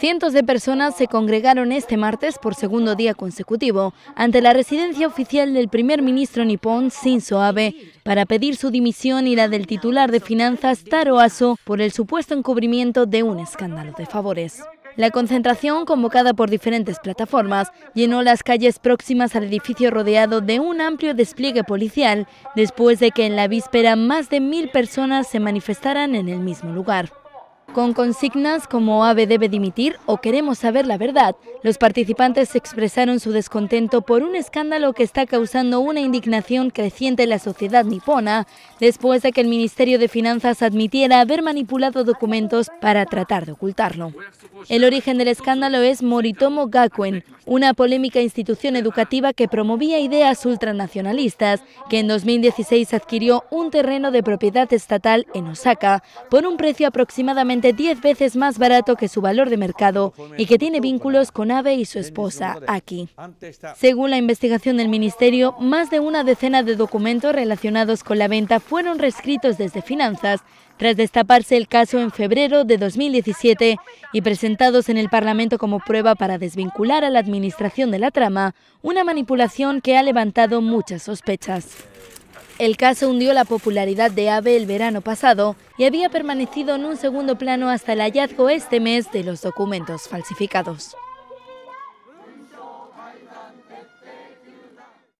Cientos de personas se congregaron este martes por segundo día consecutivo ante la residencia oficial del primer ministro nipón Shinzo Abe para pedir su dimisión y la del titular de finanzas Taro Aso por el supuesto encubrimiento de un escándalo de favores. La concentración, convocada por diferentes plataformas, llenó las calles próximas al edificio rodeado de un amplio despliegue policial, después de que en la víspera más de mil personas se manifestaran en el mismo lugar. Con consignas como AVE debe dimitir o queremos saber la verdad, los participantes expresaron su descontento por un escándalo que está causando una indignación creciente en la sociedad nipona, después de que el Ministerio de Finanzas admitiera haber manipulado documentos para tratar de ocultarlo. El origen del escándalo es Moritomo Gakuen, una polémica institución educativa que promovía ideas ultranacionalistas, que en 2016 adquirió un terreno de propiedad estatal en Osaka por un precio aproximadamente 10 veces más barato que su valor de mercado y que tiene vínculos con Abe y su esposa, Aki. Según la investigación del Ministerio, más de una decena de documentos relacionados con la venta fueron reescritos desde finanzas, tras destaparse el caso en febrero de 2017 y presentados en el Parlamento como prueba para desvincular a la administración de la trama, una manipulación que ha levantado muchas sospechas. El caso hundió la popularidad de AVE el verano pasado y había permanecido en un segundo plano hasta el hallazgo este mes de los documentos falsificados.